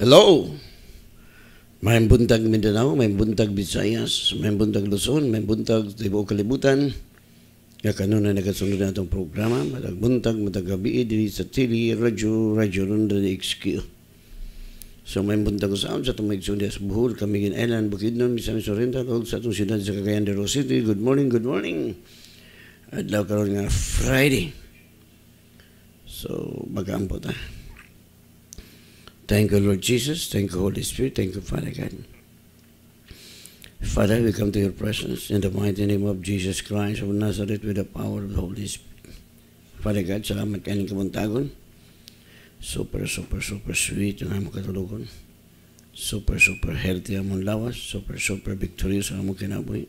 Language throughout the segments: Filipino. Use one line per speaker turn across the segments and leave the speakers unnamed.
Hello! May buntag Mindanao, may buntag Visayas, may buntag Luzon, may buntag Tibuok Kalibutan. Kakano na nagasunod na itong programa, matagbuntag, matagabi, diri sa Tili, Radyo, Radyo Ronda HQ. So may buntag sound sa tumig sunday sa Buhol, Kamigin Island, Bukidnon, Misan Sorrento, kag sa itong siyudad sa Cagayan de Rosito. Good morning, good morning. Adlaw karon nga Friday. So, magampot ah. Thank you, Lord Jesus. Thank you, Holy Spirit. Thank you, Father God. Father, we come to your presence in the mighty name of Jesus Christ of Nazareth with the power of the Holy Spirit. Father God, salamat kanin kabuntagon. Super, super, super sweet ang among katulugon. Super, super healthy among lawas. Super, super victorious ang among kinabuhi.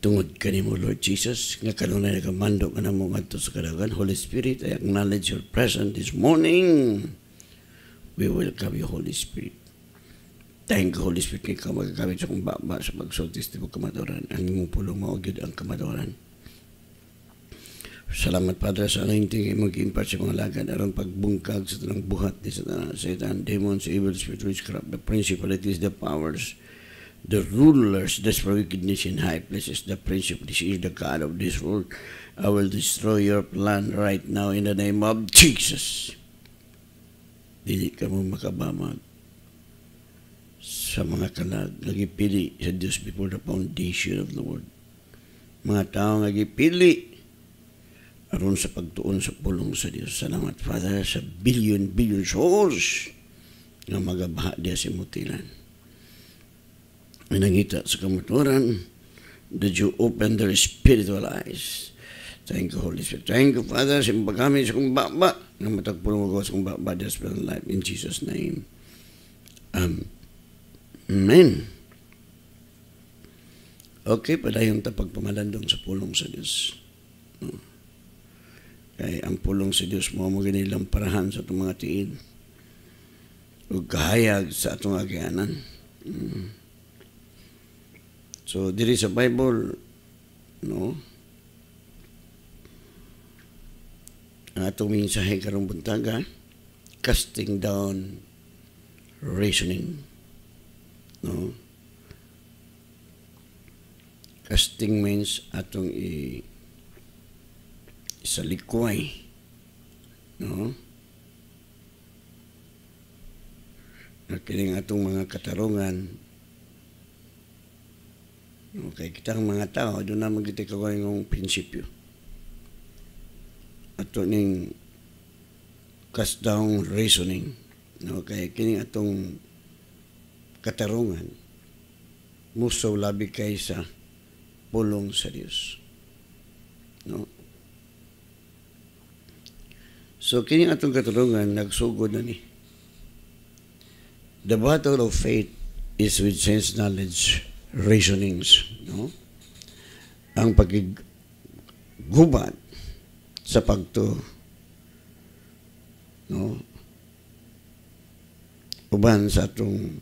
tungod kanimo Lord Jesus nga kanunay nagamando ka na mo ngadto sa kadagan Holy Spirit I acknowledge your presence this morning we welcome you Holy Spirit Thank you, Holy Spirit, kay ka magagamit sa kong baba sa pagsotis di mo Ang imong pulong maugyod ang kamadoran. Salamat, Padre, sa anointing kay mong giimpat sa mga lagad aron pagbungkag sa tanang buhat ni Satanas, Satan, demons, evil spirit, witchcraft, the principalities, the powers, the rulers destroy wickedness in high places. The prince of this is the God of this world. I will destroy your plan right now in the name of Jesus. Dili ka mo makabamag sa mga kanag nagipili sa Diyos before the foundation of the world. Mga tao nagipili aron sa pagtuon sa pulong sa Dios. Salamat, Father, sa billion, billion souls nga magabaha diya si Mutilan. Minangita sa kamaturan, did you open their spiritual eyes? Thank you, Holy Spirit. Thank you, Father. Simba kami sa kong baba. Nang matagpulo mo ko sa kong baba, their spiritual life. In Jesus' name. Um, Amen. Okay, padayon ta pagpamalandong sa pulong sa Dios. No. ang pulong sa Dios mo mo ganilang parahan sa itong mga tiid. Ug kahayag sa atong agyanan. Mm. So, there is a Bible, no? Ang atong mensahe karong buntaga, casting down reasoning. No? Casting means atong i sa likway. No? Nakiling atong mga katarungan, Okay, kitang mga tao, doon na magkita ka ng prinsipyo. Ato ning cast down reasoning. Okay, kining atong katarungan, Muso labi kaysa sa pulong sa Dios. No? So, kini atong katarungan, nagsugod na ni. The battle of faith is with sense knowledge reasonings. No? Ang pagigubat sa pagto no? uban sa atong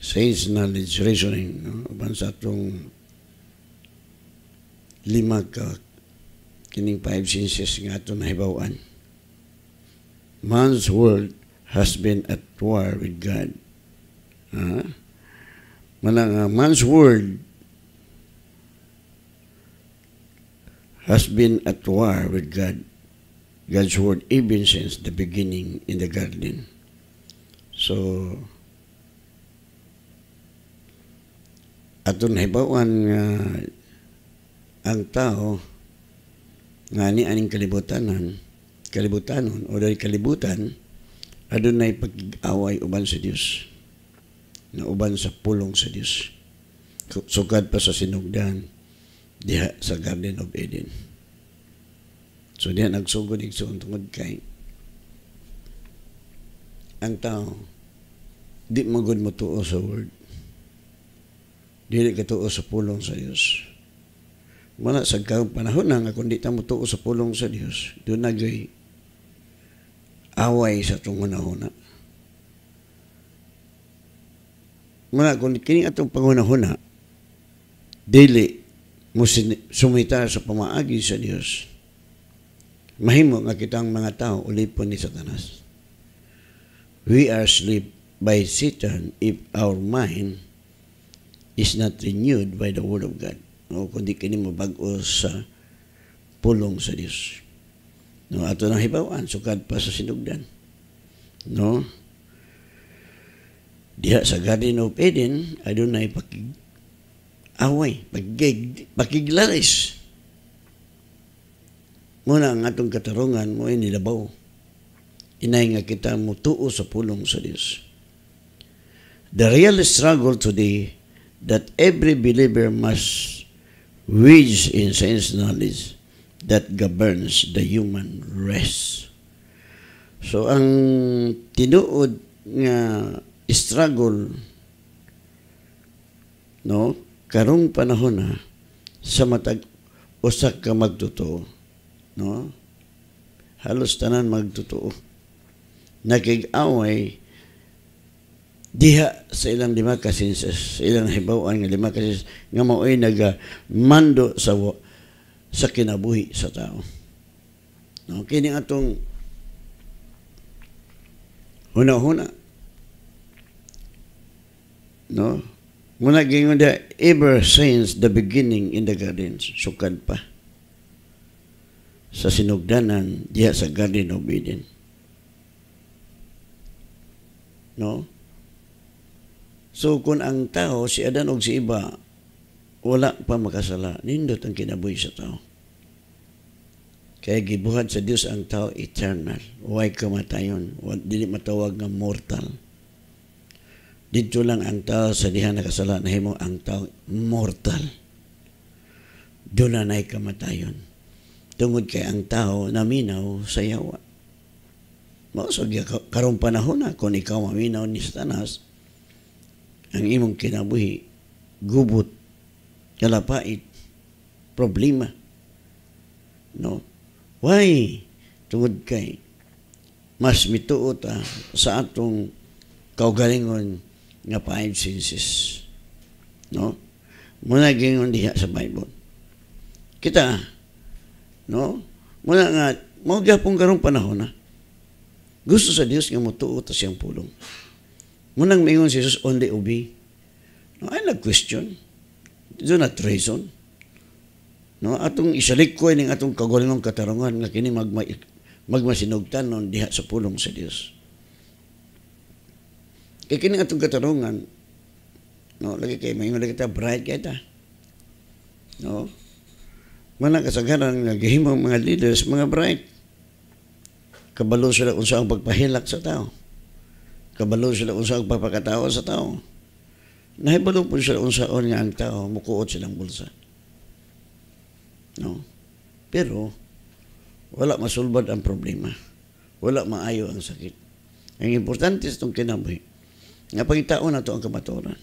sage knowledge reasoning no? uban sa atong lima ka kining five senses nga ato nahibawan. Man's world has been at war with God. Huh? Manang, man's word has been at war with God, God's word, even since the beginning in the garden. So, aton hibawan nga ang tao nga ni aning kalibutanan, kalibutanon o dari kalibutan, adunay pag-away uban sa Dios na uban sa pulong sa Dios sugad pa sa sinugdan diha sa Garden of Eden so diha nagsugod igsoon tungod kay ang tao di magod mo tuo sa word dili ka tuo sa pulong sa Dios wala sa kaong panahon na nga kung di ta mo tuo sa pulong sa Dios doon nagay away sa tungon na Muna, kung kini atong pangunahuna, dili mo sumita sa pamaagi sa Dios. Mahimo nga kitang mga tao ulipon ni Satanas. We are sleep by Satan if our mind is not renewed by the Word of God. No, kundi kini mo bago sa pulong sa Dios. No, ato nang hibawan, sukad pa sa sinugdan. No? Diha sa Garden of Eden, adunay pakig away, pakig, pakiglaris. Muna ang atong katarungan mo inilabaw. Inay nga kita mo tuo sa pulong sa Dios. The real struggle today that every believer must wage in sense knowledge that governs the human race. So ang tinuod nga struggle no karong panahon na sa matag usak ka magtotoo no halos tanan magtotoo nakig-away diha sa ilang lima kasinses, sa ilang hibawan nga lima kasinses, nga mao'y nagmando sa sa kinabuhi sa tao. No, kini atong huna-huna No? Muna gingon ever since the beginning in the gardens sukad pa. Sa sinugdanan, diya sa garden of Eden. No? So, kun ang tao, si Adan og si Iba, wala pa makasala, nindot ang kinabuhi sa tao. Kaya gibuhat sa Dios ang tao eternal. Huwag kamatayon. Dili matawag nga mortal. Dito lang ang tao sa diha nakasalan himo ang tao mortal. Doon na na'y kamatayon. Tungod kay ang tao naminaw sa yawa. Mausog karong panahon na kung ikaw maminaw ni Satanas, ang imong kinabuhi, gubot, kalapait, problema. No? Why? Tungod kay mas mituot ah, sa atong kaugalingon nga five senses. No? Muna gingon diha sa Bible. Kita, no? Muna nga, mao gyapon karong panahon na. Gusto sa Dios nga motuot ta siyang pulong. Munang mingon si Jesus on the obey. No, ay nag-question. Do not reason. No, atong isalikoy ning atong kagulong katarungan nga kini magma magmasinugtan non diha sa pulong sa Dios. Kaya kini atong katarungan, no, lagi kay may lagi ta bright kay ta. No. Mana kasagaran nga gihimong mga leaders, mga bright. Kabalo sila unsa ang pagpahilak sa tao. Kabalo sila unsa ang pagpakatawa sa tao. Nahibalo po sila unsaon nga ang tao, mukuot silang bulsa. No. Pero wala masulbad ang problema. Wala maayo ang sakit. Ang importante sa itong kinabuhi, nga pangitaon na ang kamatuoran.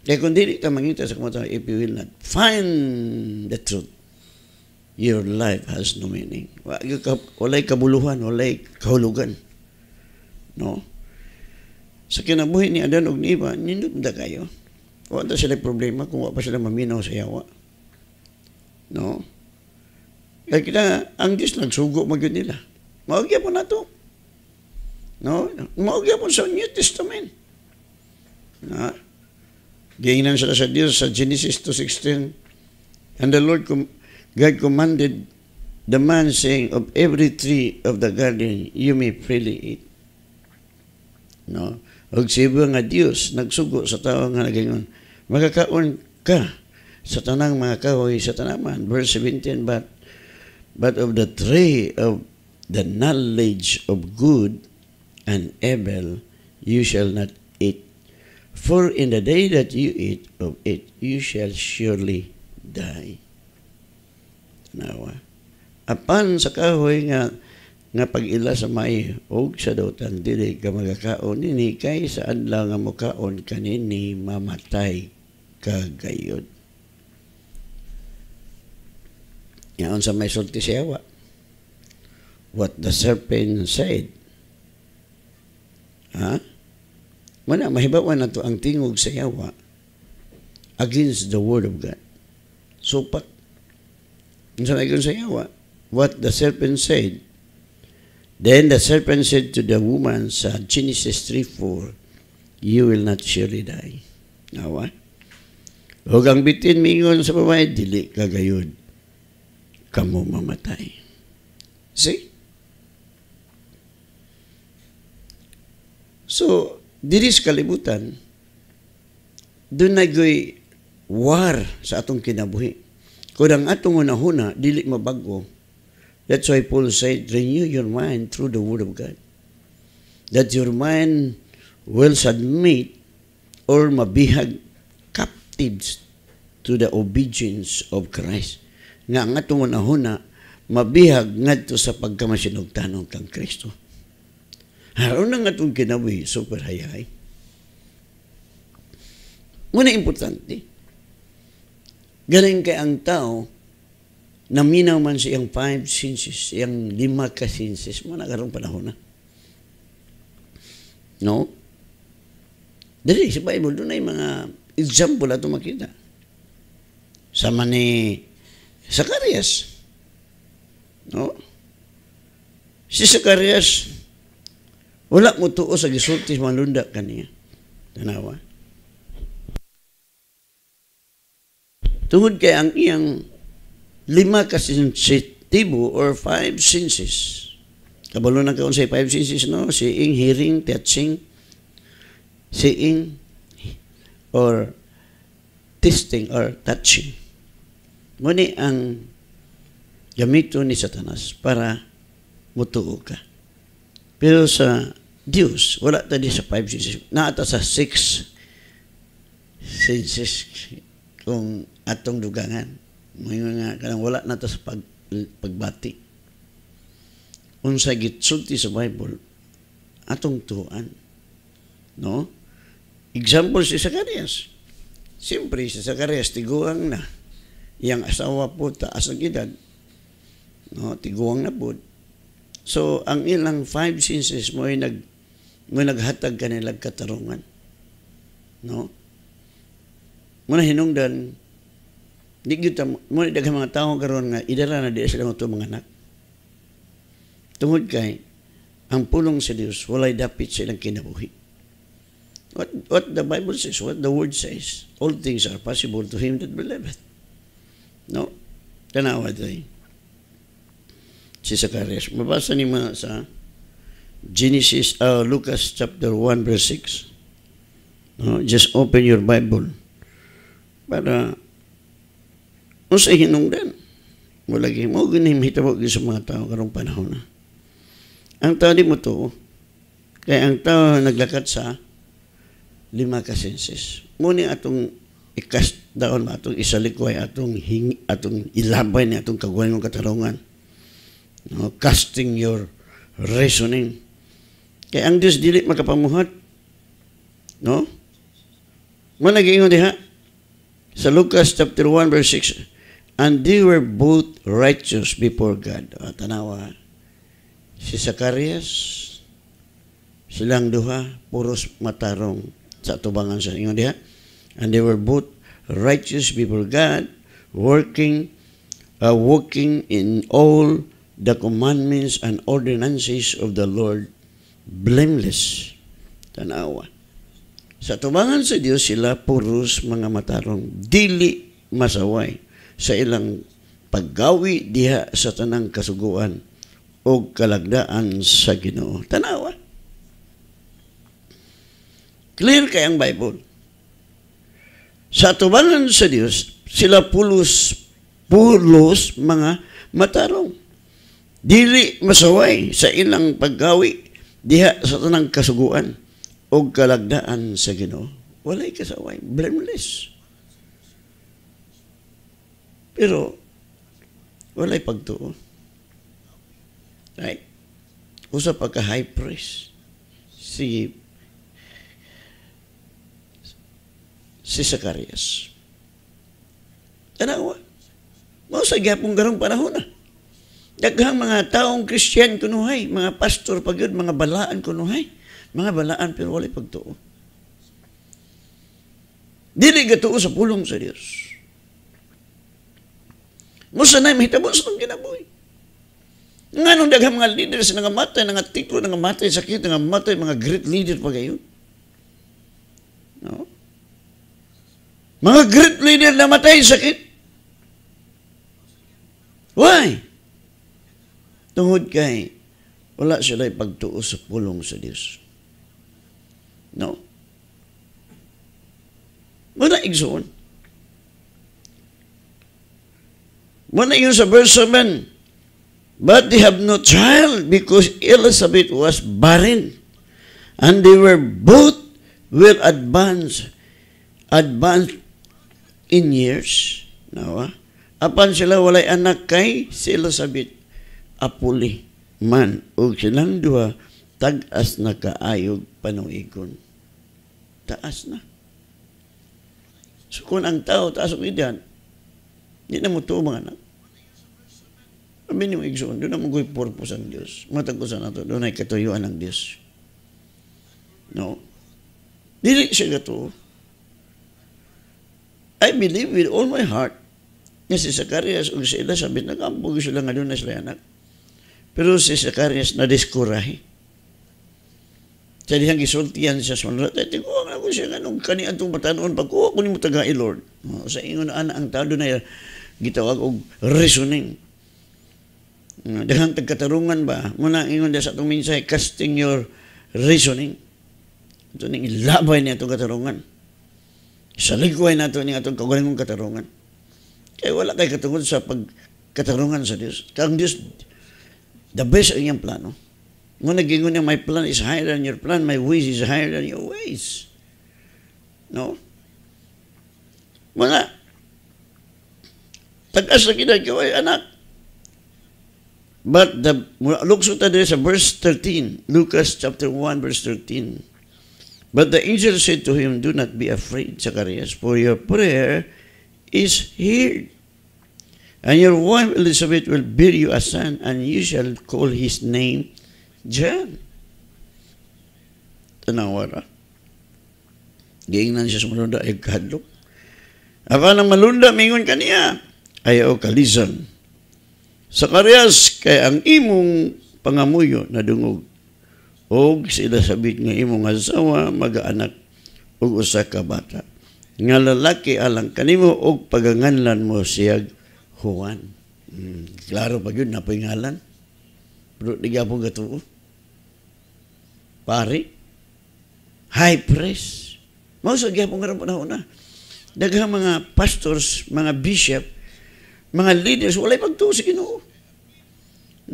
Kaya eh, kung dili ka mangita sa kamatuoran, if you will not find the truth, your life has no meaning. Walay kabuluhan, walay kahulugan. No? Sa kinabuhi ni Adan og ni Eva, nindumda kayo. Wala sila problema kung wala pa sila maminaw sa yawa. No? Kaya kita ang Diyos nagsugo sugo mag nila. Maugya po na to. No? Maugya po sa New Testament. Na, gainan sila sa Diyos sa Genesis 2.16. And the Lord, God commanded the man saying, Of every tree of the garden, you may freely eat. No? Og sibo nga Dios nagsugo sa tao nga nagingon, magakaon ka sa tanang mga kahoy sa tanaman. Verse 17, but, but of the tree of the knowledge of good and evil, you shall not For in the day that you eat of it, you shall surely die. Nawa. Ah, apan sa kahoy nga nga pag-ila sa may og sa dotan dili ka magakaon nini kay sa adlaw nga mokaon kanini mamatay ka gayod. Yaon sa may sulti siyawa. What the serpent said. Ha? Huh? Mana, mahibawan na to ang tingog sa yawa against the Word of God. Supak. So, Unsa sa yawa? What the serpent said. Then the serpent said to the woman sa Genesis 3.4, You will not surely die. Nawa? Huwag ang bitin mingon sa babae, dili kagayod. Kamu mamatay. See? So, diri sa kalibutan, doon nagoy war sa atong kinabuhi. Kung ang atong unahuna, dili mabago. That's why Paul said, renew your mind through the Word of God. That your mind will submit or mabihag captives to the obedience of Christ. Nga ang atong unahuna, mabihag ngadto sa pagkamasinugtanong kang Kristo. Haron na nga itong super perhayay. Una importante, galing kay ang tao, naminaw man siyang five senses, siyang lima ka senses, mga nagarong panahon na. No? Dari sa Bible, doon ay mga example ato makita. Sama ni Zacarias. No? Si Zacarias, wala mo tuo sa gisulti malunda kaniya. Tanawa. Tungod kay ang iyang lima kasensitibo or five senses. Kabalo na kaon sa five senses, no? Seeing, hearing, touching, seeing, or tasting or touching. Muni ang gamito ni Satanas para mutuo ka. Pero sa Diyos. Wala tadi sa five senses. Naata sa six senses kung atong dugangan. May nga, kanang wala na sa pag, pagbati. Unsa gitsulti sa Bible, atong tuan. No? Example si Zacarias. Siyempre, si Zacarias, tiguang na. Yang asawa po, taas ang edad. No, tiguang na po. So, ang ilang five senses mo ay nag nga naghatag kanilag katarungan. No? Muna hinungdan, di kita, muna daghang mga tao karon nga, idala na di sila mga mga anak. Tungod kay, ang pulong sa Dios walay dapit sa ilang kinabuhi. What, what the Bible says, what the Word says, all things are possible to him that believeth. No? Tanawa tayo. Si Zacarias. Mabasa ni mga sa Genesis, uh, Lucas chapter 1 verse 6. No? Just open your Bible para uh, unsa hinungdan. Wala gyud mo ganim hitabo gyud sa mga tao karong panahon na. Ang tao di mo to kay ang tao naglakat sa lima ka senses. Muni atong i-cast daon ba atong isalikway atong hing atong ilabay ni atong kagawin ng katarungan. No, casting your reasoning kaya ang Diyos dili makapamuhat. No? Mo nagingon diha sa Lucas chapter 1 verse 6. And they were both righteous before God. O, tanawa. Si Zacarias, silang duha, puros matarong sa tubangan sa ingon diha. And they were both righteous before God, working, uh, working in all the commandments and ordinances of the Lord blameless tanawa. Sa tubangan sa Dios sila purus mga matarong dili masaway sa ilang paggawi diha sa tanang kasuguan o kalagdaan sa Ginoo. Tanawa. Clear kay ang Bible. Sa tubangan sa Dios, sila pulos pulos mga matarong. Dili masaway sa ilang paggawi diha sa tanang kasuguan o kalagdaan sa Ginoo, walay kasaway, blameless. Pero walay pagtuo. Right? Usa pa ka high priest si si Zacarias. Tanawa. Mao sa gapong garong panahon na. Ah. Daghang mga taong Christian kunuhay, mga pastor pagyod, mga balaan kunuhay. Mga balaan pero wala pagtuo. Dili gatuo sa pulong sa Dios. Musa na mahitabo sa ginabuhi. Nga nung daghang mga leaders na namatay, nga matay, sakit, nga matay, mga great leader pa gayon. No? Mga great leader na matay, sakit. Why? Tungod kay wala sila pagtuo sa pulong sa Dios. No? Wala igsoon. Wala yun sa verse 7. But they have no child because Elizabeth was barren. And they were both well advanced, advanced in years. Nawa? Apan sila walay anak kay si Elizabeth apuli man ug silang duha tag-as na kaayog panuigon. Taas na. So kung ang tao taas ang idyan, di na mo mga anak. Amin yung igsoon, doon na mga purpose ang Diyos. Matagkusan na ito, doon ay katuyuan ng Diyos. No? Dili siya gato. I believe with all my heart nga si Zacarias ug sila sabit nagambog sila nga doon na sila anak pero si Zacarias nadiskurahi. Sa dihang gisultihan siya sa manunod, ay nga ako siya anong kani atong matanon, pagkuha ko ni mo taga Lord. Oh, sa ingon na ana ang tado na gitawag og reasoning. Hmm, Dahang tagkatarungan ba? Muna ingon sa atong minsay, casting your reasoning. Ito ning ilabay ni atong katarungan. na nato ning atong kagalingong katarungan. Kaya wala kay katungod sa pagkatarungan sa Dios. Kang Dios The best ang iyang plano. Ngunit gingon niya, my plan is higher than your plan, my ways is higher than your ways. No? Muna, tagas na ginagawa anak. But the, lukso tayo sa verse 13, Lucas chapter 1, verse 13. But the angel said to him, Do not be afraid, Zacharias, for your prayer is heard. And your wife Elizabeth will bear you a son, and you shall call his name John. Tanawara. Giingnan siya sumalunda ay kadlok. Aba nang malunda, mingon kaniya. Ayaw kalizan. Sa karyas, kay ang imong pangamuyo na dungog. Og sila sabit nga imong asawa, mag-anak, og usa ka bata. Nga lalaki alang kanimo og paganganlan mo siyag Juan. Hmm, klaro pa yun, napahingalan. Pero niya po gatuo. Pari, high priest. Mausa niya po nga na Daghang mga pastors, mga bishop, mga leaders, wala pagtuo sa Ginoo.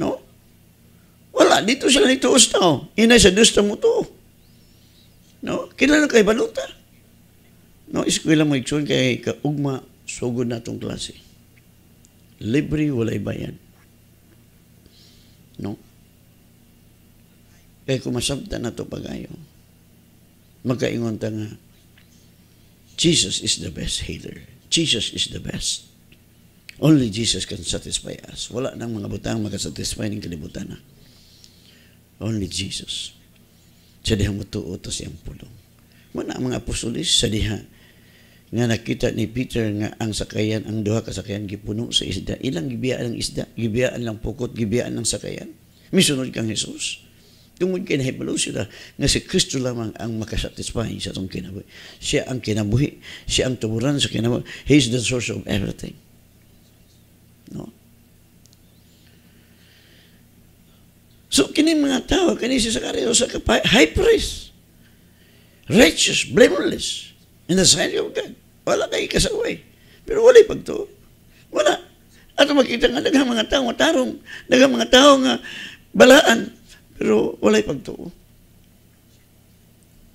No? Wala, dito sila nituos na. Oh. Inay sa Diyos na mo to. No? Kilala kay Baluta. No, iskwela mo ikson kay kaugma, sugod na itong klase. Libre, walay bayan. No? Kaya kung masabda na ito pagayo, magkaingon ta nga, Jesus is the best healer. Jesus is the best. Only Jesus can satisfy us. Wala nang mga butang makasatisfy ng kalibutan na. Only Jesus. Sa dihang matuotas siyang pulong. Muna mga apostolis, sa diha, nga nakita ni Peter nga ang sakayan ang duha ka sakayan gipuno sa isda ilang gibiyaan ang isda gibiyaan lang pukot gibiyaan ang sakayan sunod kang Hesus tungod kay nahibalo sila nga si Kristo lamang ang makasatisfy sa atong kinabuhi siya ang kinabuhi siya ang tuburan sa kinabuhi he is the source of everything no So, kini mga tao, kini si Zacarias sa high priest, righteous, blameless, In the sign of God. Wala kay kasaway. Eh. Pero wala pagtuo. Wala. At makita nga, daghang mga tao, tarong, daghang mga tao nga balaan, pero wala pagtuo.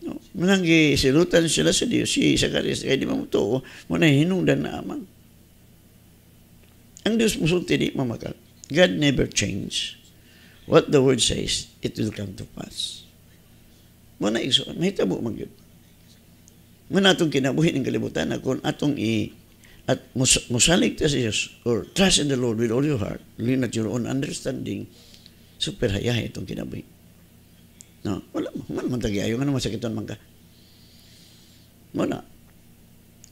No, manang silutan sila sa Dios, si Zacarias, kaya di mamutuo, muna hinungdan na amang. Ang Dios musulti di mamakal. God never change. What the word says, it will come to pass. Muna igsoon, mahitabo magyod nga natong kinabuhi ng kalibutan na kung atong i at mus musalig to Jesus or trust in the Lord with all your heart lean at your own understanding super hayahe itong kinabuhi no wala mo man man tagiayo nga naman sakiton man ka mo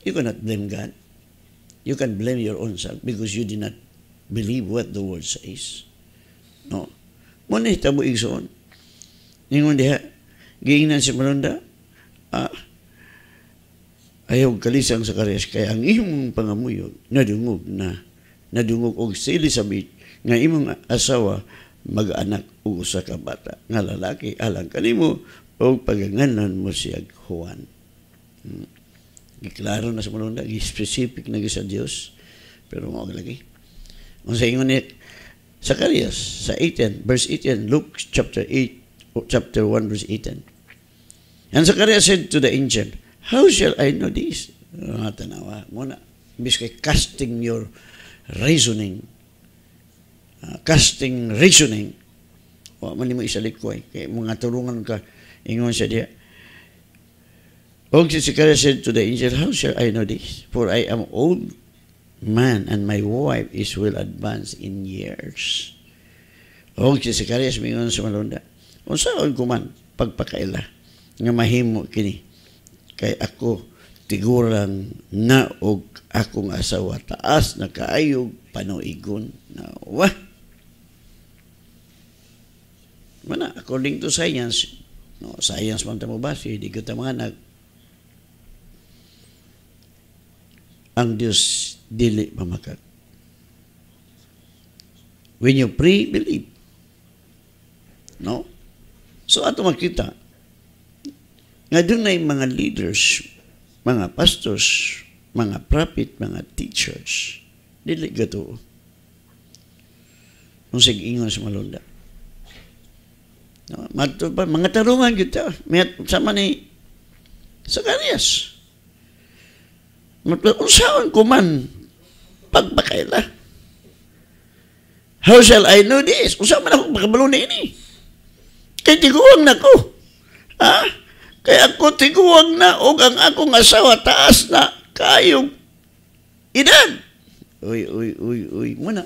you cannot blame God you can blame your own self because you did not believe what the word says no mo na hitabo igsoon ningon diha giingnan si Malunda ah ayaw kalisang sa kares kay ang imong pangamuyo nadungog na nadungog og sili sabit nga imong asawa mag-anak og usa ka bata nga lalaki alang kanimo og paganganan mo siya Juan. Hmm. Giklaro na sa manunda, specific na sa Dios pero mao lagi. Unsa ingon ni Zacarias sa 18 verse 18 Luke chapter 8 chapter 1 verse 18. And Zacarias said to the angel, How shall I know this? Mga tanawa, muna, biskay casting your reasoning, uh, casting reasoning, wa man mo isalikway, eh. kay mga turungan ka, ingon siya dia. Og si Sikara said to the angel, How shall I know this? For I am old man and my wife is well advanced in years. Og si Sikarias mingon sa malunda, Unsa ko man pagpakaila nga mahimo kini kay ako tiguran na og akong asawa taas na kaayog panuigon na wa mana according to science no science man ta mo basi di ko ta manganag ang Dios dili mamakag when you pray believe no so ato makita nga doon ay mga leaders, mga pastors, mga prophet, mga teachers. Dili gato. Kung sig ingon sa malunda. No, mato pa, mga tarungan kita. May sama ni Sakarias. Matulunsawan ko man pagpakaila. How shall I know this? Usa man ako makabaluna ini. Kay tiguang nako. Ha? Kaya ako tiguwag na og ang akong asawa taas na kayong edad. Uy, uy, uy, uy. Muna.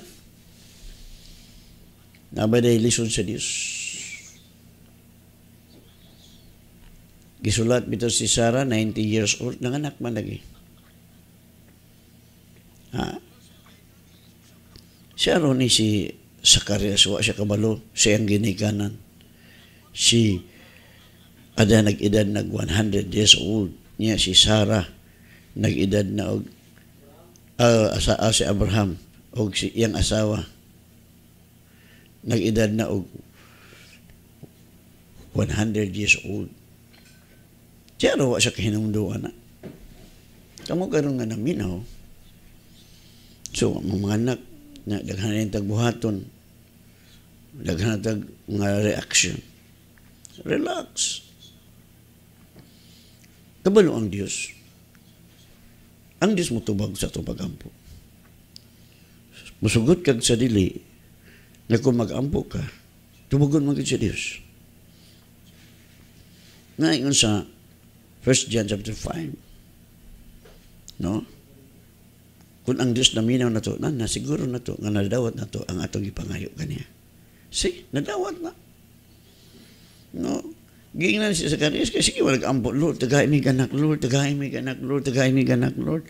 Nabaday lison sa Dios. Gisulat mito si Sarah, 90 years old, nanganak man lagi. Ha? Si ron si Sakarya, wa siya kabalo, siya ang ginikanan. Si Ada nag-edad nag 100 years old niya si Sarah nag-edad na og uh, asa uh, si Abraham og si iyang asawa nag-edad na og 100 years old. Siya raw siya kahinumduan na. Kamu karon nga naminaw. So, mga anak, na daghan rin tagbuhaton, daghan tag mga reaction. Relax. Kabalo ang Diyos. Ang Diyos mo tubag sa tubagampo. Musugot kag sa dili na kung magampo ka, tubagon mag sa Diyos. Ngayon sa 1 John chapter 5, no? Kung ang Diyos naminaw na to, na, na siguro na to, nga nadawat na to ang atong ipangayo kaniya. See, nadawat na. No? Giingnan siya sa kanis, kaya sige, walang ampo, Lord, tagahin mi ganak, Lord, tagahin mi ganak, Lord, tagahin mi ganak, Lord.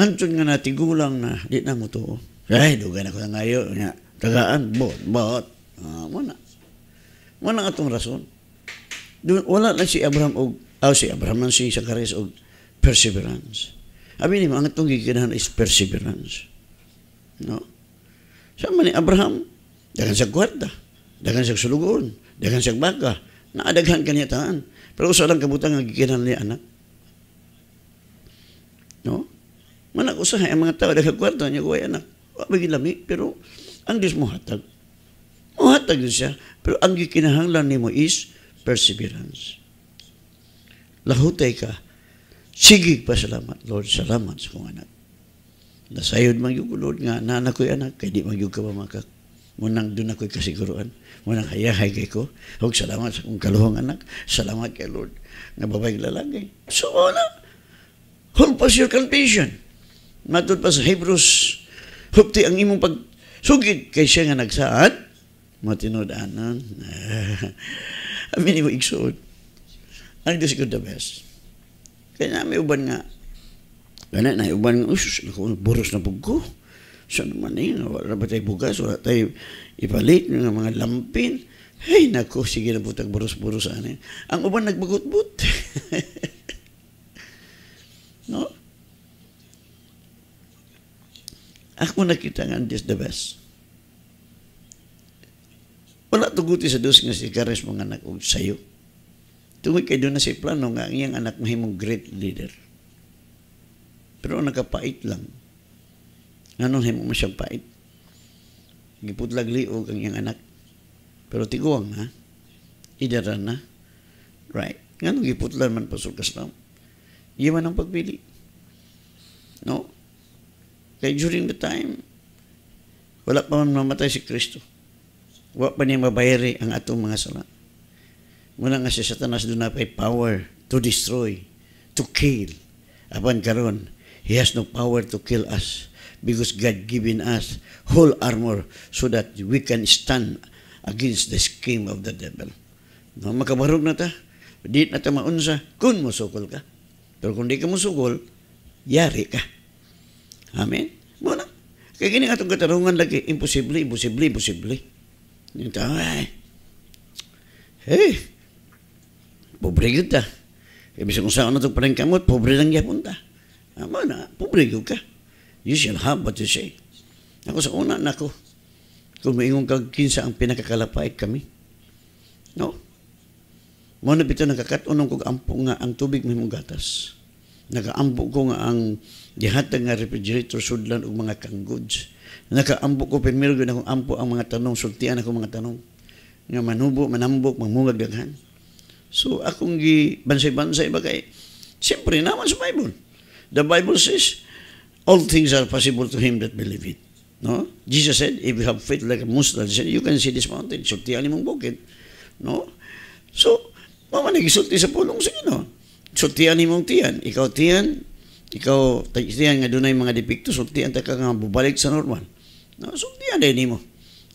Hantun nga natin, gulang na, di na mo to. Ay, na ko na ngayon, nga, tagaan, bot, bot. Ah, mana. Mana atong rason. Dun, wala na si Abraham og, aw oh, si Abraham si Sakaris og perseverance. Abi ni ang atong giganahan is perseverance. No? Sama ni Abraham, dagan sa kwarta, dagan sa sulugon, Dagan siya baka. Naadaghan kanitaan. Pero usa lang kabutang nga gikinan ni anak. No? Manak usahay ang mga tao daghang kwarta niya kuway anak. Wa lami pero ang Dios mo hatag. Mo hatag siya pero ang gikinahanglan nimo is perseverance. Lahutay ka. Sige, pasalamat, Lord. Salamat sa kong anak. Nasayod man yung Lord nga, nana ko'y anak, kay di man yung kapamakak. Munang doon ako'y kasiguruan. Muna kayahay kay ko. Huwag salamat sa kong kaluhang anak. Salamat kay Lord. Nga babaeng lalaki. So, una, hold fast your confession. Matod pa sa Hebrews, hukti ang imong pag pagsugid kay siya nga nagsaad, matinodanan. Amin mo igsuod. Ang Diyos ko the best. Kaya na may uban nga, gana na uban nga, usus, boros na pugko. Siya naman eh, wala ba tayo bugas, wala tayo ipalit ng mga lampin. Hey, nako, sige na po tag burus-burus anin. Ah, ang uban nagbagot-but. no? Ako nakita nga this the best. Wala tuguti sa Diyos nga si Kares mga anak og sayo. Tungod kayo doon na si plano nga ang iyang anak mahimong great leader. Pero nakapait lang. Nganon himo mo siyang pait. Gipudlag liog ang iyang anak. Pero tiguang ha? Idaran na. Right. Nganon giputlan man pasulkas na. Iyaman ang pagpili. No? Kaya during the time, wala pa man mamatay si Kristo. Wala pa niya mabayari ang atong mga sala. Muna nga si Satanas doon na power to destroy, to kill. Aban karon, he has no power to kill us because God given us whole armor so that we can stand against the scheme of the devil. No, makabarog na ta. Di na ta maunsa kung musukol ka. Pero kung di ka musukol, yari ka. Amen? Muna. Kaya gini atong katarungan lagi, imposible, imposible, imposible. Yung tao, ay, hey, pobre yun ta. Ibig sabihin kung saan na itong paningkamot, pobre lang yapon ta. Amo na, ah. pobre yun ka you shall have what you say. Ako sa una na kung maingong kag kinsa ang pinakakalapait kami. No? Mo na bitaw nakakatunong kog ampo nga ang tubig may gatas. Nagaambo ko nga ang gihatag nga refrigerator sudlan og mga goods. Nakaambo ko pirmiro gyud akong ampo ang mga tanong, sultian ako mga tanong nga manubo, manambok, mangungag daghan. So akong gi bansay-bansay ba kay siyempre naman sa Bible. The Bible says All things are possible to him that believe it. No? Jesus said, if you have faith like a mustard, he said, you can see this mountain. Sultihan imong bukid. No? So, mama nagisulti sa pulong sa Ginoo. Sultihan imong tiyan. Ikaw tiyan, ikaw tiyan nga dunay mga depekto, sultihan ta ka nga bubalik sa normal. No? So, Sultihan din nimo.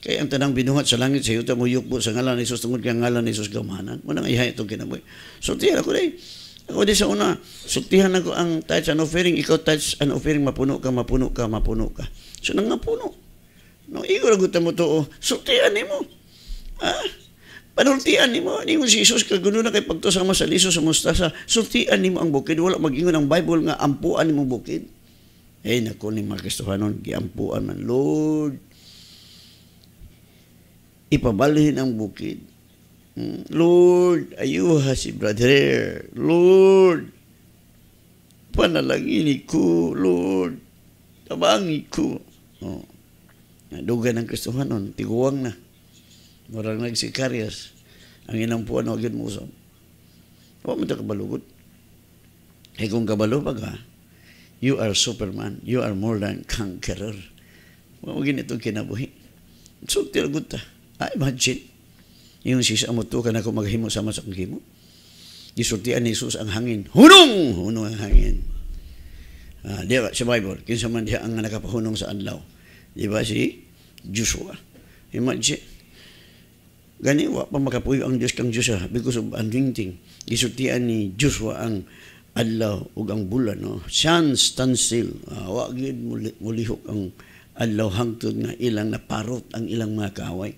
Kaya ang tanang binuhat sa langit sa yuta mo yukbo sa ngalan ni Jesus tungod kay ngalan ni Jesus gamahanan. Mo nang ihay itong kinabuhi. Sultihan ako dai. Ako di sa una, suktihan ako ang tithes and offering. Ikaw tithes and offering, mapuno ka, mapuno ka, mapuno ka. So, nang napuno. No, igo ragutan mo to, oh, suktihan ni mo. Ah, panultian ni mo. Ningon si Jesus, kagulo na kay sa masaliso sa mustasa, suktian ni mo ang bukid. Wala magingon ang Bible nga, ampuan ni mo bukid. Eh, nako ni mga Kristohanon, giampuan man. Lord, ipabalihin ang bukid Hmm. Lord, ayuha si brother. Lord, panalangin ko. Lord, tabangi ko. Oh. Dugan ang Kristuhan nun. Tiguwang na. Murang nagsikaryas. Ang inang puan o agad muso. Huwag mo ito kabalugot. Eh kung kabalupag ha, you are superman. You are more than conqueror. Huwag mo ganitong kinabuhi. So, tilagot ta. I imagine. Yung si samutukan ako maghimo sama sa maghimo. Gisultian ni Jesus ang hangin. Hunong! Hunong ang hangin. Ah, di ba, sa Bible, kinsa man diha ang nakapahunong sa adlaw. Di ba si Joshua? Imagine, gani wa pa makapuyo ang Dios kang Dios ha, because of anointing. Gisultian ni Joshua ang adlaw ug ang bulan no sun stand still uh, wa gid muli, mulihok ang adlaw hangtod nga ilang naparot ang ilang mga kaaway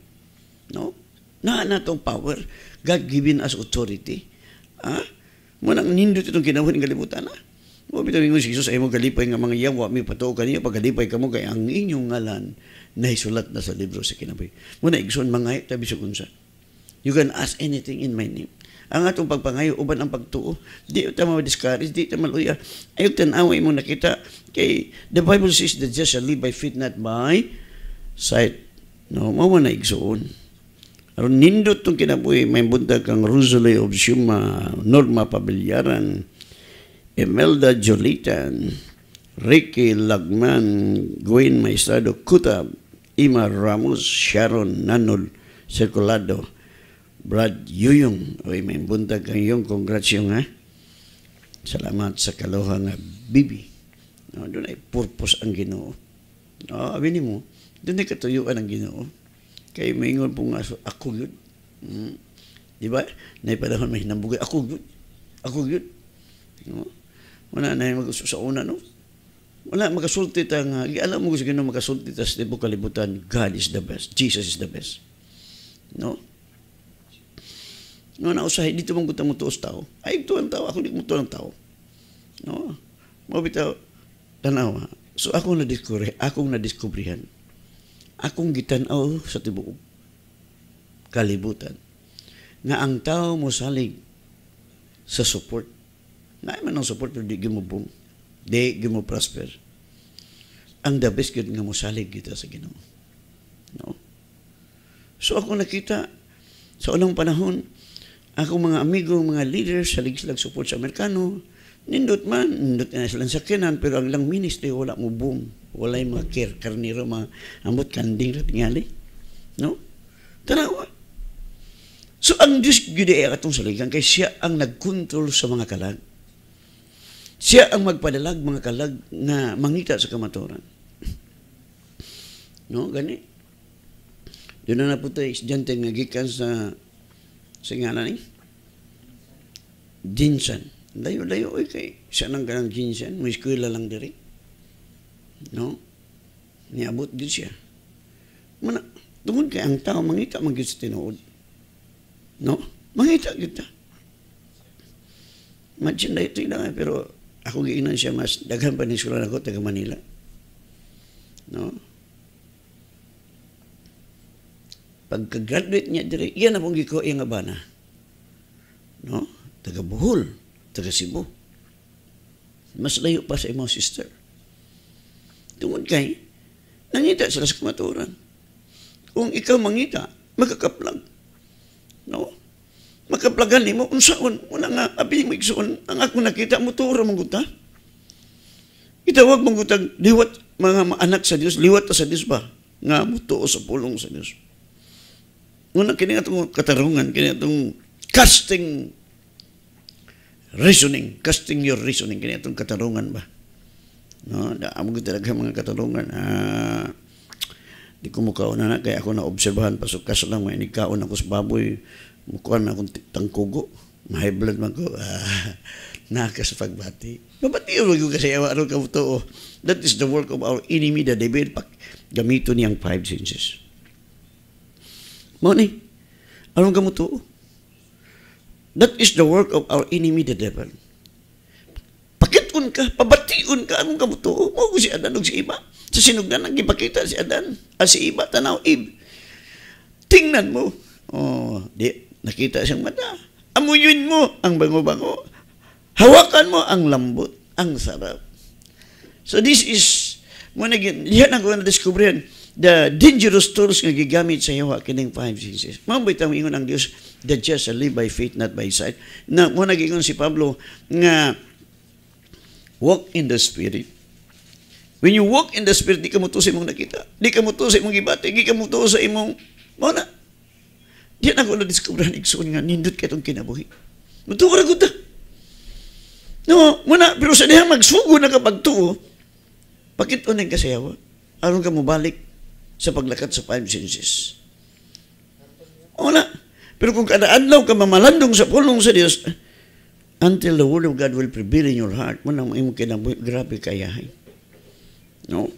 no nga na itong power. God given us authority. Ha? Munang nindot itong ginawin ng kalibutan na. Mo bitawin mo si Jesus ay mo galipay nga mga yawa mi patuo kaniya pagalipay kamo kay ang inyong ngalan na isulat na sa libro sa kinabuhi. Mo na igsoon mga tabi sa You can ask anything in my name. Ang atong pagpangayo uban ang pagtuo, di ta ma discourage, di ta maluya. Ah, Ayog tan-aw imo nakita kay the Bible says that just shall live by faith not by sight. No, mo na igsoon. Aron nindot tong kinabuhi may buntag kang Rosalie of Suma, Norma Pabilyaran, Imelda Jolitan, Ricky Lagman, Gwen Maestrado Kutab, Ima Ramos, Sharon Nanol Circulado, Brad Yuyong. Okay, may buntag kang yung congrats yung ha. Salamat sa kaloha nga bibi. No, ah, doon ay purpose ang ginoo. No, ah, abinin mo, doon ay katuyuan ang ginoo. Kay mingon po nga, so, ako yun. Mm. Di ba? Naipadahon may hinambugay, ako yun. Ako yun. No? Wala na yung sa una, no? Wala, makasulti tang, nga. Alam mo gusto ko makasulti ta sa kalibutan, God is the best. Jesus is the best. No? No, nausahay, dito mong gutang mo tuos tao. Ay, ito ang tao. Ako di mo ito ang tao. No? Mabitaw, tanaw ha. So, akong na-discover, akong na-discoveryhan akong gitanaw sa tibuok kalibutan nga ang tao mo salig sa support. Na man ang support pero di gimubong. Di gimo-prosper. Ang the best good nga mo salig kita sa Ginoo. No? So ako nakita sa unang panahon, ako mga amigo, mga leaders, salig silang support sa Amerikano, nindot man, nindot na sa sakyanan, pero ang lang ministry, wala mo boom walay mga kir karniro mga amot kanding rat no tanawa so ang Dios gyud ay atong saligan kay siya ang nagkontrol sa mga kalag siya ang magpadalag mga kalag nga mangita sa kamatoran no gani Doon na naputay estudyante nga gikan sa sa ngalan ni eh? Jinsan. Layo-layo oy kay siya nang kanang Jinsan, mo eskwela lang diri. No? Niabot din siya. Muna, tungod kay ang tao, mangita man sa tinuod. No? Mangita kita. Imagine na ito lang, pero ako giinan siya mas daghan pa ni Sulan ako, taga Manila. No? Pagka-graduate niya dire, iyan na pong giko iyang abana. No? Taga Bohol, taga Cebu. Mas layo pa sa imo sister. Tungod kay, nangita sila sa kamaturan. Kung ikaw mangita, magkakaplag. No? Magkaplagan ni mo, kung saan, wala nga, abi mo iksoon, ang ako nakita, mutura mong guta. Itawag mong gutag, liwat mga anak sa Dios, liwat sa Dios ba? Nga mutuo sa pulong sa Dios. Una, kini atong katarungan, kini atong casting reasoning, casting your reasoning, kini atong katarungan ba? No, amo gid talaga mga katarungan. Ah, di ko mukaon na kaya ako na obserbahan pasok kaso lang may nikaon ako sa baboy. Mukuan na akong tangkugo. May blood man ko. Ah, nakas pagbati. Mabati yun ko kasi awa ka mo to. Oh. That is the work of our enemy, the devil. Pag gamito niyang five senses. Money, ano anong ka to? Oh. That is the work of our enemy, the devil. Pabatiun ka, pabatiun ka, anong kabuto? Mo ko si Adan o si Iba. Sa sinugdan, nagkipakita si Adan. Ah, si Iba, tanaw, Ib. Tingnan mo. Oh, di, nakita siyang mata. Amuyun mo ang bango-bango. Hawakan mo ang lambot, ang sarap. So this is, muna, yan ang ko na-discoverin the dangerous tools nga gigamit sa yawa kining five senses. Mao bay itong ingon ang Dios, the just live by faith not by sight. Na mo nagingon si Pablo nga Walk in the Spirit. When you walk in the Spirit, di ka mo to sa nakita. Di ka mo to sa imong gibati. Di ka mo to sa Muna. Di na ako na-discoveran iksoon nga, nindot ka itong kinabuhi. Mutuwa ka na No, muna, pero sa diha magsugo na kapag tuo, pakit unang kasayawa, aron ka mo balik sa paglakat sa five senses. Wala. Pero kung kada adlaw ka mamalandong sa pulong sa Dios, until the Word of God will prevail in your heart, mo nang imong kinabuhi, grabe kayahay. No?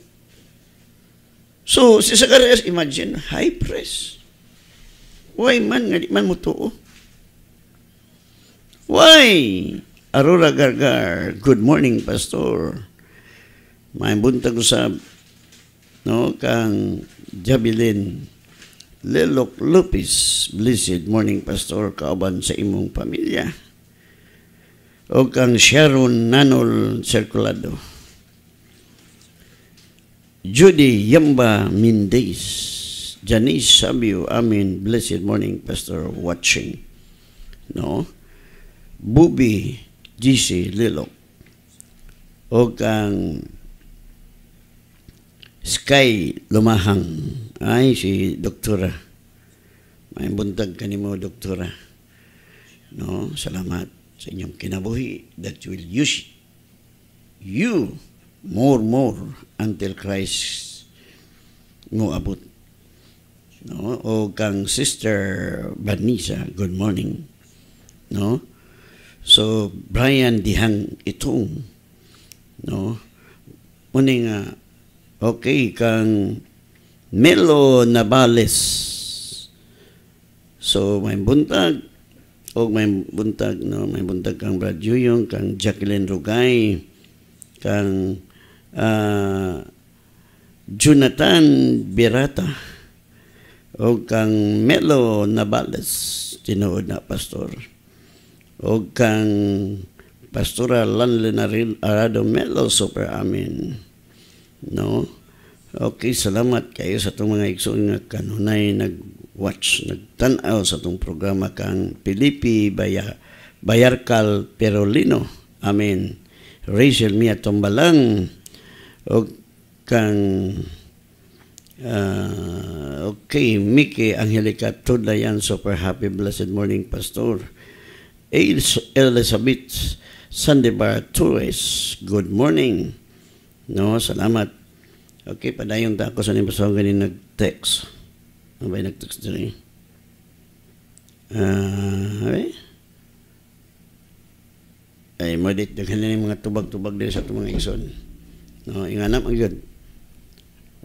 So, si Zacarias, imagine, high priest. Why man, nga di man mo tuo? Why? Aurora Gargar, good morning, Pastor. May buntag usab, no, kang Jabilin Lelok Lupis, blessed morning, Pastor, kauban sa imong pamilya o kang Sharon Nanol Circulado. Judy Yamba Mendez, Janice Sabio, Amin, Blessed Morning Pastor watching. No? Bubi GC Lilo. o kang Sky Lumahang ay si Doktora. May buntag kanimo Doktora. No, salamat sa inyong kinabuhi that will use you more more until Christ mo abot. No? O kang Sister Vanessa, good morning. No? So, Brian dihang itong no? Muni nga, okay kang Melo Nabales. So, may buntag o may buntag no may buntag kang Brad Yuyong kang Jacqueline Rugay kang uh, Jonathan Berata o kang Melo Nabales tinuod na pastor o kang Pastora Lan Lenaril Arado Melo super amin no okay salamat kayo sa itong mga igsoon nga kanunay nag watch. Nagtanaw sa itong programa kang Pilipi Baya, Bayarkal Perolino. amen Rachel Mia Tombalang. O kang uh, okay, Mickey Angelica Tudayan, super happy, blessed morning, Pastor. Elizabeth Sandibar Torres, good morning. No, salamat. Okay, padayon ta ako sa nimbasong ganin nag-text. Abay, nag-text diri. Uh, ay, Ay, modit na kanina mga tubag-tubag diri sa itong mga igsoon. No, inganap ang yun.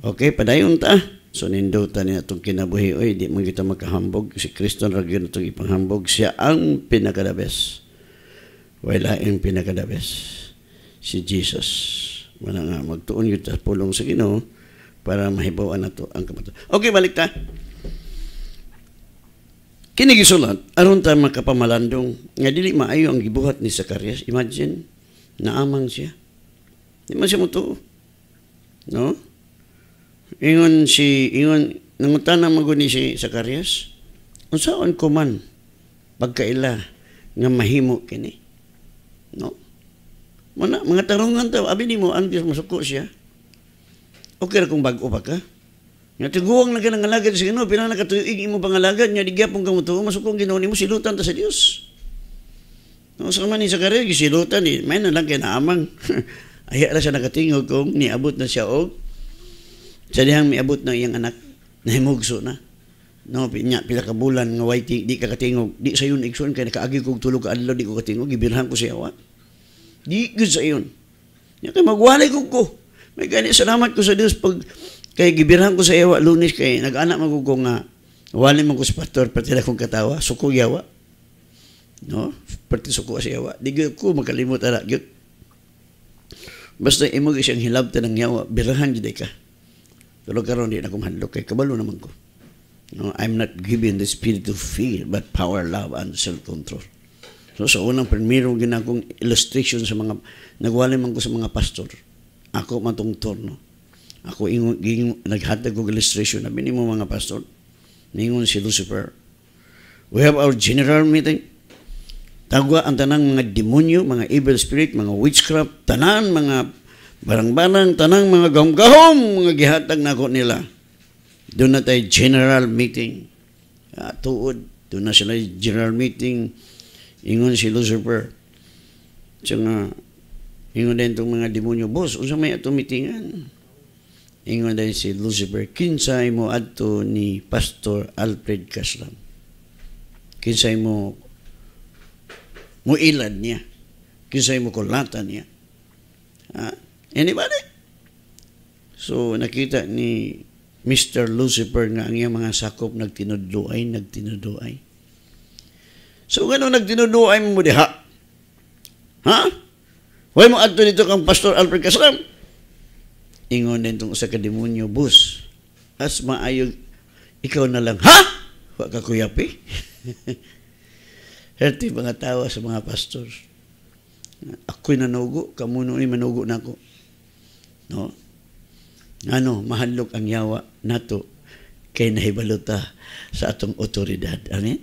Okay, padayon ta. So, ninduta niya itong kinabuhi. Oy, di man kita makahambog. Si Kristo na yun itong ipanghambog. Siya ang pinakadabes. Wala ang pinakadabes. Si Jesus. Wala nga, magtuon yun sa pulong sa Ginoo para mahibawan to ang kamaturan. Okay, balik ta. Kinigisulat, aron ta makapamalandong, nga dili maayo ang gibuhat ni Zacarias. Imagine, naamang siya. Di man siya mutuo. No? Ingon si, ingon, nangutana maguni si Zacarias, unsaon ko man pagkaila nga mahimo kini. No? Muna, mga tarungan ta, abi ni mo, ang Diyos masuko siya. Okay na kung bag-o pa ka. Nga tiguang na ka ng alagad sa Ginoo, pila na katuyig imo pangalagad, nga digyapong ka mo to, masukong ginoon mo, silutan ta sa Dios. No, sa man sa kare, gisilutan, eh. may na lang kay naamang. Aya na siya nakatingog kung niabot na siya og sa dihang miabot na iyang anak, na himugso na. No, pinya, pila ka bulan nga way di ka katingog, di sa yun igsoon kay nakaagi kog tulog adlaw di ko katingog, gibirhan ko siya wa. Di gud sa iyon. Nya kay magwalay kog ko. ko. May gani, salamat ko sa Dios pag kay gibirhan ko sa ewa lunes kay nag-anak mo ko nga wali man ko sa pastor pati na kong katawa, suko yawa. No? Pati suko sa yawa. Di ko makalimot ara gyud. Basta imo siyang hilabta ng yawa, birahan gyud ka. Pero karon di na kumhandlok kay kabalo naman ko. No, I'm not given the spirit of fear, but power, love, and self-control. So, sa so unang primero ginagong illustration sa mga, nagwali man ko sa mga pastor. Ako matungtor, no? Ako ingon, ingon naghatag og illustration na binimo mga pastor. Ningon si Lucifer. We have our general meeting. Tagwa ang tanang mga demonyo, mga evil spirit, mga witchcraft, tanan mga barangbanan barang tanang mga gahom-gahom, mga gihatag nako nila. Doon na tayo general meeting. Ah, tuod, doon na sila general meeting. Ingon si Lucifer. Siya Ingon din itong mga demonyo, Boss, unsa may atumitingan? Ingon din si Lucifer, kinsay mo adto ni Pastor Alfred Kaslam. Kinsay mo mo niya. Kinsay mo kulata niya. Ha? Anybody? So, nakita ni Mr. Lucifer nga ang mga sakop nagtinuduay, nagtinuduay. So, ganun nagtinuduay mo diha. Ha? Huwag mo ato dito kang Pastor Alfred Kasram. Ingon din itong sa kademonyo, bus. As maayog, ikaw na lang, ha? Huwag ka kuyapi. Herti mga tawa sa mga pastor. Ako'y nanugo, kamuno ni manugo na ako. No? Ano, mahalok ang yawa nato kay nahibaluta sa atong otoridad. Amen?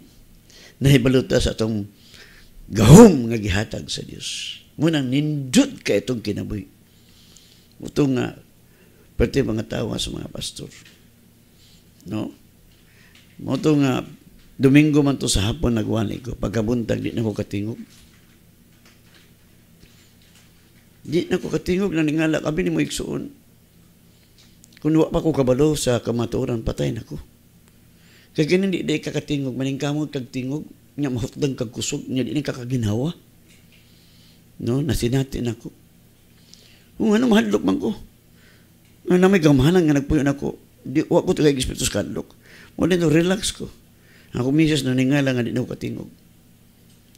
Nahibaluta sa atong gahom nga gihatag sa Dios. Munang nindot ka itong kinabuhi. Ito nga, pati mga tawa sa mga pastor. No? Mo nga, Domingo man to sa hapon nagwani ko. Pagkabuntag, di na ko katingog. Di na ko katingog naningala, kami ni mo iksuon. Kung wa pa ko kabalo sa kamaturan, patay na ko. Kaya ganun di di kakatingog, maning kamog kagtingog, nya mahutdang kagkusog, nya di ni kakaginawa. No, nasinati na ko. Kung ano mahadlok man ko. Nga ano na may gamahanan nga nagpuyon ako. Di, wa ko tagay gispitos kadlok. Muna no, relax ko. Ako misis na ningala nga di na katingog.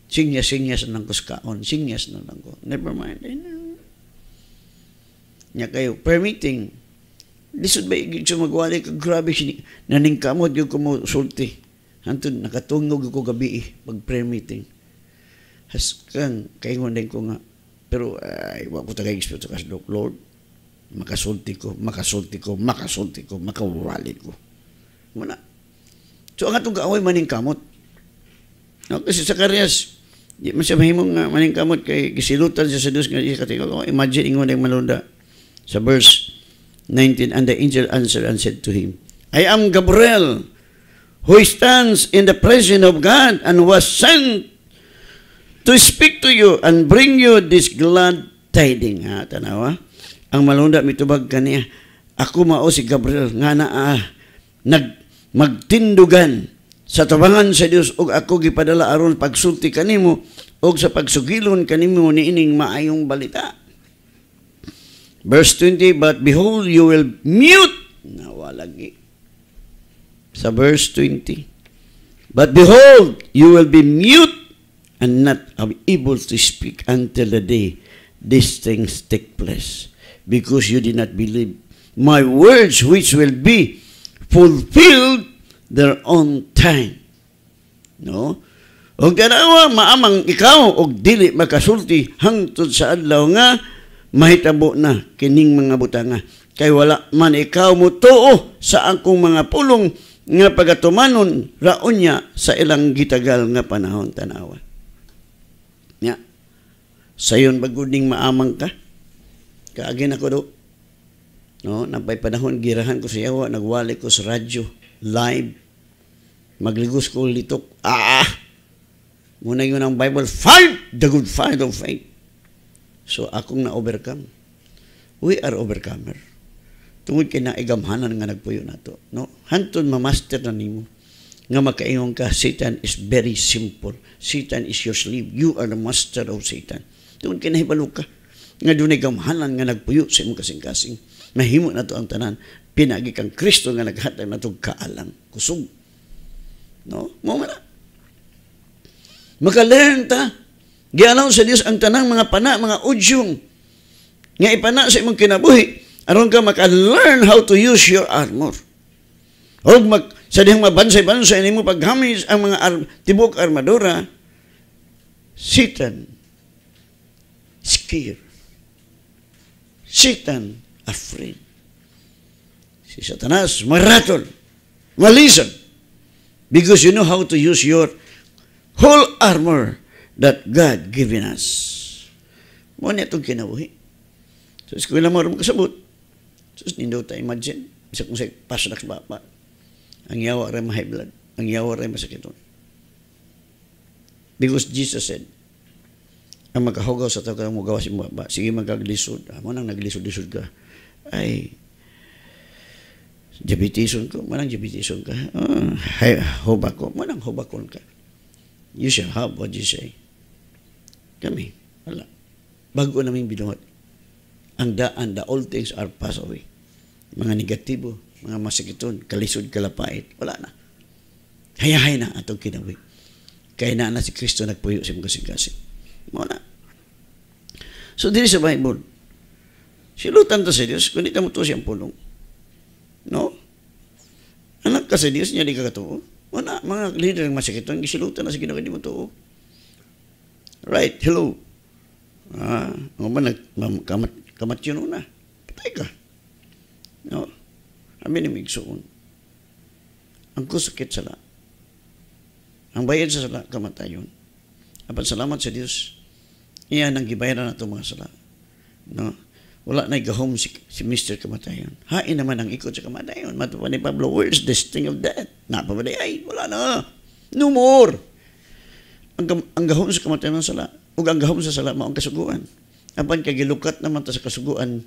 Singya, singyas na lang ko skaon. Singyas na lang ko. Never mind. Ay, no. Nya kayo, permitting.
Lisod ba yung
sumagwali ka? Grabe siya. Naningkamot yung kumusulti. Hantun, nakatungog ko gabi eh, pag prayer meeting haskang kaingon din ko nga pero ay ah, wa ko tagay espiritu kasdok Lord makasulti ko makasulti ko makasulti ko makawalid ko muna so ang atong kaaway maning kamot no, kasi sa karyas mas man siya mahimong uh, maning kamot kay gisilutan siya sa Dios nga siya katingon oh, imagine ingon ang malunda sa verse 19 and the angel answered and said to him I am Gabriel who stands in the presence of God and was sent to speak to you and bring you this glad tiding. Ha, tanawa. Ang malunda mitubag kaniya. Ako mao si Gabriel nga naa ah, nag magtindugan sa tabangan sa Dios ug ako gipadala aron pagsulti kanimo og sa pagsugilon kanimo niining maayong balita. Verse 20, but behold, you will mute. Nawalagi. Sa verse 20. But behold, you will be mute and not able to speak until the day these things take place, because you did not believe my words, which will be fulfilled their own time. No? O ganawa maamang ikaw og dili makasulti hangtod sa adlaw nga mahitabo na kining mga butanga kay wala man ikaw mo tuo sa akong mga pulong nga pagatumanon raon niya sa ilang gitagal nga panahon tanawa. Sayon baguding maamang ka. Kaagin ako do. No, napay panahon girahan ko sa yawa, nagwali ko sa radyo, live. Magligos ko litok. Ah! ah! Muna yun ang Bible, fight the good fight of faith. So akong na-overcome. We are overcomer. Tungod kay naigamhanan nga nagpuyo nato. No? Hantun mamaster na nimo nga makaingon ka, Satan is very simple. Satan is your slave. You are the master of Satan. Tungod kinahibalo ka. Nga dunay gamhanan nga nagpuyo sa imong kasing-kasing. Nahimo na to ang tanan. Pinagi kang Kristo nga naghatag na itong kaalang kusog. No? Mo man na. Makalern Gialaw sa Dios ang tanang mga pana, mga udyong. Nga ipana sa imong kinabuhi. Aron ka maka-learn how to use your armor. O mag, sa dihang mabansay-bansay nimo paghamis ang mga ar, tibok armadura, Satan fear. Satan afraid. Si Satanas maratol, malisan. Because you know how to use your whole armor that God given us. Muna itong kinabuhi. So, sa kailang marunong kasabot. So, nindo tayo imagine. Isa kung sa pasanak sa papa. Ang yawa rin ma-high blood. Ang yawa rin masakit. Because Jesus said, ang makahugaw sa tao mo gawas mo ba sige magaglisod amo nang naglisod-lisod ka ay jabitison ko manang jabitison ka oh, hay, hubak ko manang hubakon ka you shall have what you say kami wala bago naming binuhat ang daan the old things are passed away mga negatibo mga masakiton kalisod kalapait wala na hayahay na atong kinabuhi kaya na na si Kristo nagpuyo sa mga kasing Muna. So, diri sa Bible, silutan ta sa Dios, kundi mo to siyang pulong. No? Anak ka sa Dios, niya di ka katuo. Wala, mga leader ng masakitan, gisilutan na sa ginawa, mo to. Right, hello. Ah, ano ba, kamat, kamat yun una. Patay ka. No? Amin yung igsoon. Ang kusakit sala. Ang bayad sa sala, kamatayon. Apat salamat sa Diyos. Iyan ang gibayaran na mga sala. No? Wala na gahom si, si Mr. Kamatayon. Hain naman ang ikot sa kamatayon. Matupa ni Pablo, where's this thing of death? Napabaday, ay, wala na. No more. Ang, ang gahom sa kamatayon ng sala. Ug ang gahom sa sala, maong kasuguan. Apan kay kagilukat naman ta sa kasuguan,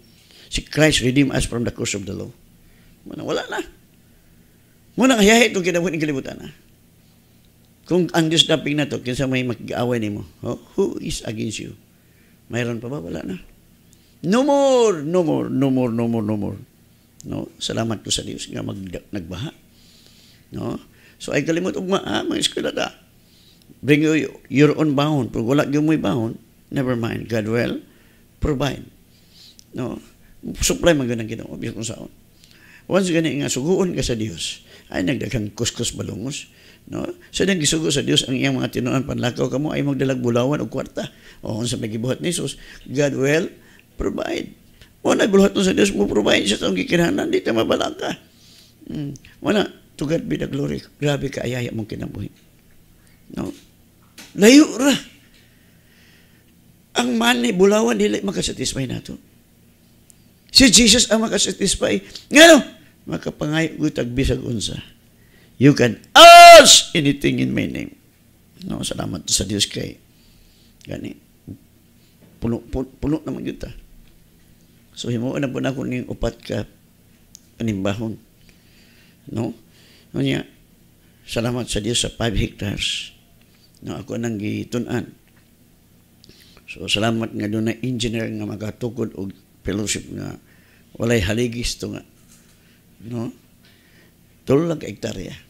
si Christ redeem us from the curse of the law. Muna, wala na. Muna, hayahit kung kinabot ng kalibutan na. Kung ang Diyos na pinato, kinsa may mag-aaway ni mo, oh, who is against you? Mayroon pa ba? Wala na. No more, no more, no more, no more, no more. No, salamat ko sa Diyos nga mag nagbaha. No? So ay kalimot ug maa ah, mga eskwela ta. Bring you your own bound. Pag wala gyud moy bound, never mind. God will provide. No? Supply man gyud ang Ginoo bisan unsaon. Once gani nga suguon ka sa Diyos, ay nagdaghang kuskus balungos, No? So nang gisugo sa Dios ang iyang mga tinuan panlakaw kamo ay magdalag bulawan og kwarta. O unsa may gibuhat ni Jesus, God will provide. Mo na guluhat sa Dios mo provide sa tong gikinahanglan di ta mabalaka. Mm. Wala to God be the glory. Grabe ka ayaya mong kinabuhi. No? Layo ra. Ang money bulawan dili makasatisfy nato. Si Jesus ang makasatisfy. Ngano? Makapangayo gutag bisag unsa. You can ask anything in my name. No, salamat sa Diyos kay gani. Puno, puno, puno naman kita. So, himuon na po na ako ng upat ka panimbahon. No? O ano niya, salamat sa Diyos sa 5 hectares na no, ako nang gitunan. So, salamat nga doon na engineer nga makatukod o fellowship nga walay haligis to nga. No? Tulog lang ka hektarya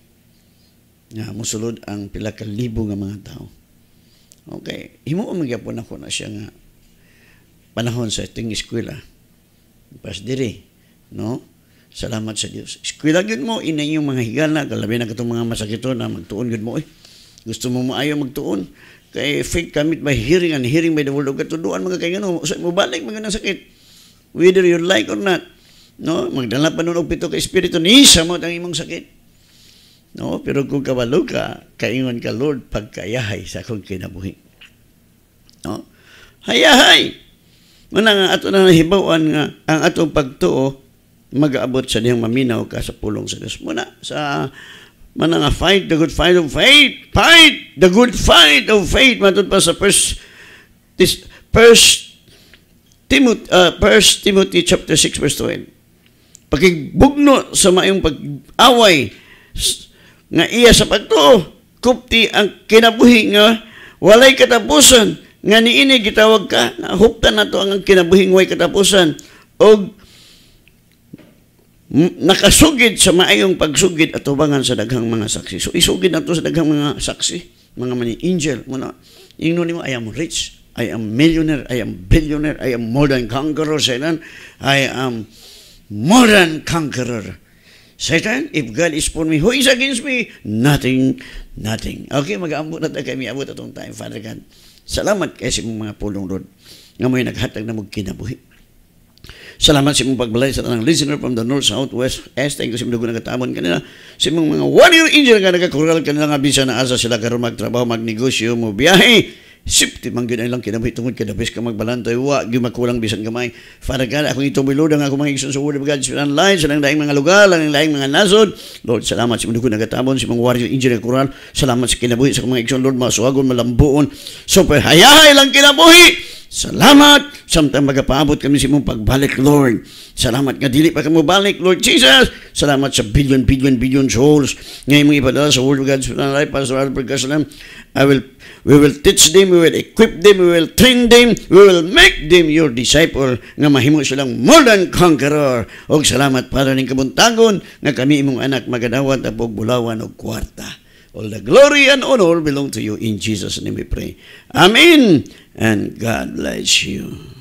nga musulod ang pila ka libo nga mga tao. Okay, himo magyapon ako na siya nga panahon sa ating eskwela. Pas diri, no? Salamat sa Dios. Eskwela gyud mo inay yung mga higala, kalabi na katong mga masakito na magtuon gyud mo eh. Gusto mo maayo magtuon kay fake commit by hearing and hearing by the world of God. Tuduan mga kay ngano, usay mo balik mga nang sakit. Whether you like or not, no? Magdala pa nun og pito ka espiritu ni sa mo ang imong sakit No, pero kung kabalo ka, kaingon ka Lord pagkayahay sa akong kinabuhi. No? Hayahay. Muna nga ato na nahibawan nga ang atong pagtuo mag-aabot sa diyang maminaw ka sa pulong sa Dios. Muna sa man nga fight the good fight of faith. Fight the good fight of faith matud pa sa first this first Timothy uh, ah, first Timothy chapter 6 verse 12. Pakigbugno sa maayong pag-away nga iya sa pagtuo kupti ang kinabuhi nga walay katapusan nga niini gitawag ka na huptan nato ang kinabuhi nga walay katapusan og nakasugid sa maayong pagsugid at ubangan sa daghang mga saksi. So isugid to sa daghang mga saksi, mga mani angel mo na ingnon nimo I am rich, I am millionaire, I am billionaire, I am more than conqueror, I am more than conqueror. Satan, if God is for me, who is against me? Nothing, nothing. Okay, mag-aambot na tayo kami. Abot atong time, Father God. Salamat kay sa mga pulong, Lord, nga mo'y naghatag na mong kinabuhi. Salamat sa imong pagbalay sa tanang listener from the north, south, west, east. Thank you sa imong dugo nagatamon kanila. Sa imong mga one-year angel nga nagkakural kanila nga bisa na asa sila karon magtrabaho, magnegosyo, mo biyahe Sipti man ay lang kinabay tungod kada bis ka magbalantay wa gi makulang bisan gamay Father God, akong itubilo ang ako mga igsoon sa word of sa online sa nang mga lugar, ang laing mga nasod. Lord, salamat sa mga nagatabon sa mga warrior engineer kural. Salamat sa kinabuhi sa mga igsoon Lord, masuagon malambuon. Super hayahay lang kinabuhi. Salamat samtang magapaabot kami sa mong pagbalik, Lord. Salamat nga dili pa kamo balik, Lord Jesus. Salamat sa billion, billion, billion souls nga imong ipadala sa Word of God sa life, Pastor Albert Gaslam. I will We will teach them, we will equip them, we will train them, we will make them your disciple nga mahimo silang more than conqueror. Og salamat para ning kabuntagon nga kami imong anak magadawat apog bulawan og kwarta. All the glory and honor belong to you. In Jesus' name we pray. Amen. And God bless you.